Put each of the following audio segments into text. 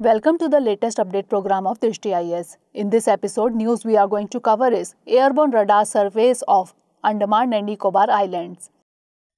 Welcome to the latest update program of Drishti IS. In this episode, news we are going to cover is airborne radar surveys of Andaman and Nicobar Islands.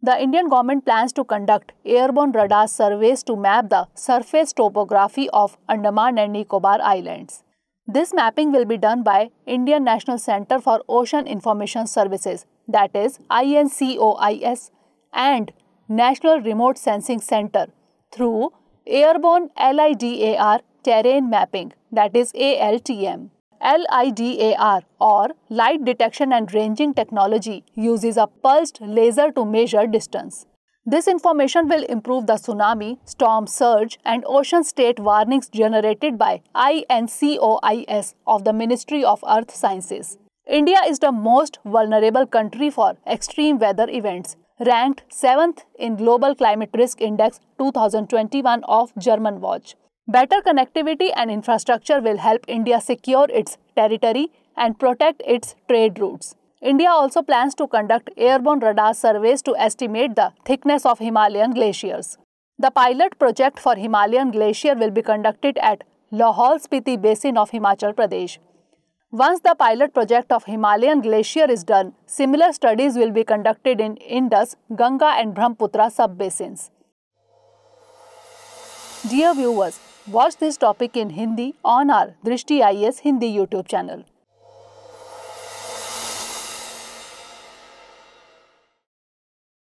The Indian government plans to conduct airborne radar surveys to map the surface topography of Andaman and Nicobar Islands. This mapping will be done by Indian National Center for Ocean Information Services, that is INCOIS, and National Remote Sensing Center through airborne LIDAR terrain mapping, that is ALTM. LIDAR or Light Detection and Ranging Technology uses a pulsed laser to measure distance. This information will improve the tsunami, storm surge, and ocean state warnings generated by INCOIS of the Ministry of Earth Sciences. India is the most vulnerable country for extreme weather events, ranked 7th in Global Climate Risk Index 2021 of German Watch. Better connectivity and infrastructure will help India secure its territory and protect its trade routes. India also plans to conduct airborne radar surveys to estimate the thickness of Himalayan glaciers. The pilot project for Himalayan glacier will be conducted at Lahaul Spiti Basin of Himachal Pradesh. Once the pilot project of Himalayan glacier is done, similar studies will be conducted in Indus, Ganga and Brahmaputra sub-basins. Dear viewers, watch this topic in Hindi on our Drishti IS Hindi YouTube channel.